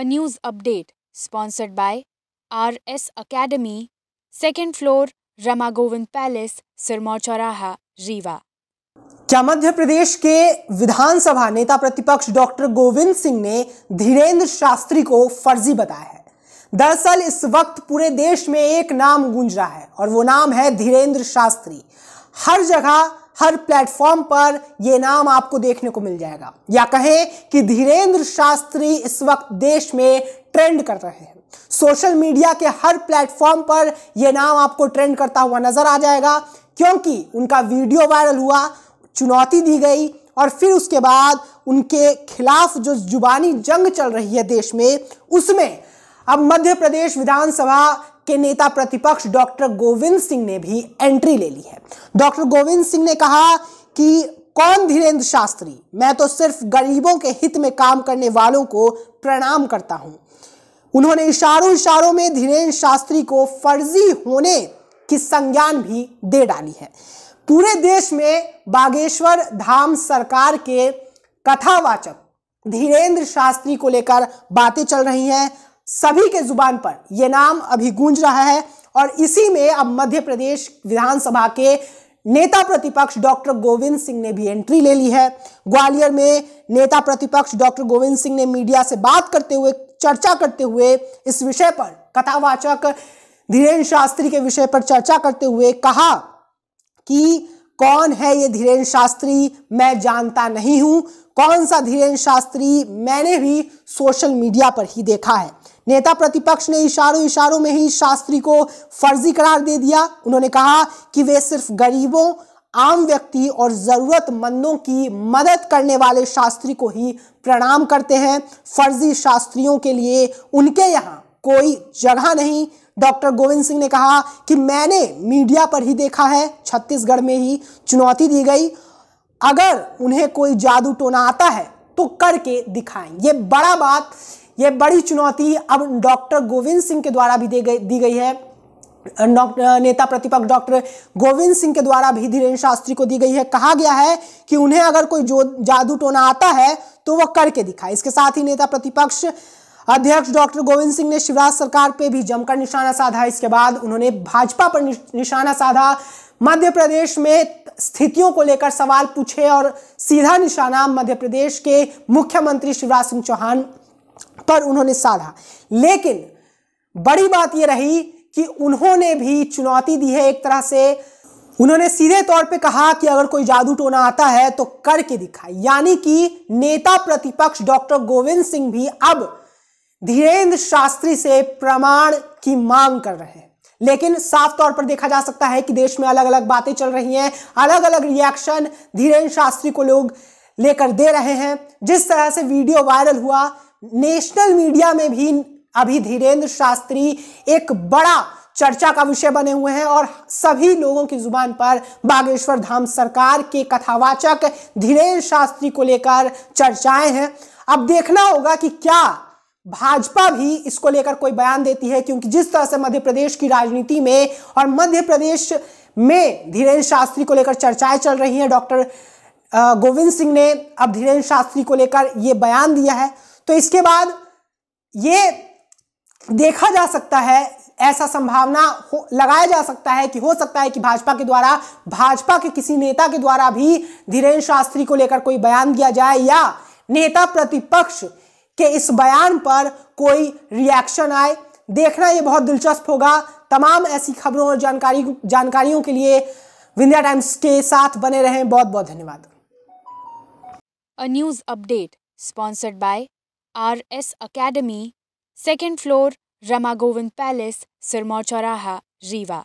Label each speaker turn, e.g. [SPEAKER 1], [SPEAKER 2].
[SPEAKER 1] a news update sponsored by RS Academy, second floor, Ramagovind Palace, Sirmaur Chauraha, Riva. क्या मध्य प्रदेश के विधानसभा नेता प्रतिपक्ष doctor Govind Singh ने धीरेन्द्र शास्त्री को फर्जी बताया है दरअसल इस वक्त पूरे देश में एक नाम गूंज रहा है और वो नाम है धीरेन्द्र शास्त्री हर जगह हर प्लेटफॉर्म पर यह नाम आपको देखने को मिल जाएगा या कहें कि धीरेन्द्र शास्त्री इस वक्त देश में ट्रेंड कर रहे हैं सोशल मीडिया के हर प्लेटफॉर्म पर यह नाम आपको ट्रेंड करता हुआ नजर आ जाएगा क्योंकि उनका वीडियो वायरल हुआ चुनौती दी गई और फिर उसके बाद उनके खिलाफ जो जुबानी जंग चल रही है देश में उसमें अब मध्य प्रदेश विधानसभा के नेता प्रतिपक्ष डॉक्टर गोविंद सिंह ने भी एंट्री ले ली है डॉक्टर गोविंद सिंह ने कहा कि कौन धीरेन्द्र शास्त्री मैं तो सिर्फ गरीबों के हित में काम करने वालों को प्रणाम करता हूं उन्होंने इशारों इशारों में धीरेन्द्र शास्त्री को फर्जी होने की संज्ञान भी दे डाली है पूरे देश में बागेश्वर धाम सरकार के कथावाचक धीरेन्द्र शास्त्री को लेकर बातें चल रही हैं सभी के जुबान पर यह नाम अभी गूंज रहा है और इसी में अब मध्य प्रदेश विधानसभा के नेता प्रतिपक्ष डॉक्टर गोविंद सिंह ने भी एंट्री ले ली है ग्वालियर में नेता प्रतिपक्ष डॉक्टर गोविंद सिंह ने मीडिया से बात करते हुए चर्चा करते हुए इस विषय पर कथावाचक धीरेन्द्र शास्त्री के विषय पर चर्चा करते हुए कहा कि कौन है ये धीरेन्द्र शास्त्री मैं जानता नहीं हूँ कौन सा धीरेन्द्र शास्त्री मैंने भी सोशल मीडिया पर ही देखा है नेता प्रतिपक्ष ने इशारों इशारों में ही शास्त्री को फर्जी करार दे दिया उन्होंने कहा कि वे सिर्फ गरीबों आम व्यक्ति और ज़रूरतमंदों की मदद करने वाले शास्त्री को ही प्रणाम करते हैं फर्जी शास्त्रियों के लिए उनके यहाँ कोई जगह नहीं डॉक्टर गोविंद सिंह ने कहा कि मैंने मीडिया पर ही देखा है छत्तीसगढ़ में ही चुनौती दी गई अगर उन्हें कोई जादू टोना आता है तो करके दिखाएं ये बड़ा बात ये बड़ी चुनौती अब डॉक्टर गोविंद सिंह के द्वारा भी दे गई दी गई है नेता प्रतिपक्ष डॉक्टर गोविंद सिंह के द्वारा भी धीरेन्द्र शास्त्री को दी गई है कहा गया है कि उन्हें अगर कोई जो जादू टोना आता है तो वह करके दिखाए इसके साथ ही नेता प्रतिपक्ष अध्यक्ष डॉक्टर गोविंद सिंह ने शिवराज सरकार पे भी जमकर निशाना साधा इसके बाद उन्होंने भाजपा पर निशाना साधा मध्य प्रदेश में स्थितियों को लेकर सवाल पूछे और सीधा निशाना मध्य प्रदेश के मुख्यमंत्री शिवराज सिंह चौहान पर उन्होंने साधा लेकिन बड़ी बात यह रही कि उन्होंने भी चुनौती दी है एक तरह से उन्होंने सीधे तौर पे कहा कि अगर कोई जादू टोना आता है तो करके दिखाए यानी कि नेता प्रतिपक्ष डॉक्टर गोविंद सिंह भी अब धीरेन्द्र शास्त्री से प्रमाण की मांग कर रहे हैं लेकिन साफ तौर पर देखा जा सकता है कि देश में अलग अलग बातें चल रही हैं अलग अलग रिएक्शन धीरेन्द्र शास्त्री को लोग लेकर दे रहे हैं जिस तरह से वीडियो वायरल हुआ नेशनल मीडिया में भी अभी धीरेन्द्र शास्त्री एक बड़ा चर्चा का विषय बने हुए हैं और सभी लोगों की जुबान पर बागेश्वर धाम सरकार के कथावाचक धीरेन्द्र शास्त्री को लेकर चर्चाएं हैं अब देखना होगा कि क्या भाजपा भी इसको लेकर कोई बयान देती है क्योंकि जिस तरह से मध्य प्रदेश की राजनीति में और मध्य प्रदेश में धीरेन्द्र शास्त्री को लेकर चर्चाएं चल रही हैं डॉक्टर गोविंद सिंह ने अब धीरेन्द्र शास्त्री को लेकर ये बयान दिया है तो इसके बाद ये देखा जा सकता है ऐसा संभावना लगाया जा सकता है कि हो सकता है कि भाजपा के द्वारा भाजपा के किसी नेता के द्वारा भी धीरेन्द्र शास्त्री को लेकर कोई बयान दिया जाए या नेता प्रतिपक्ष के इस बयान पर कोई रिएक्शन आए देखना ये बहुत दिलचस्प होगा तमाम ऐसी खबरों और जानकारी जानकारियों के लिए विंध्या टाइम्स के साथ बने रहें बहुत बहुत धन्यवाद a news update sponsored by R S academy second floor Rama Govind palace Sirmaur Chauraha Rewa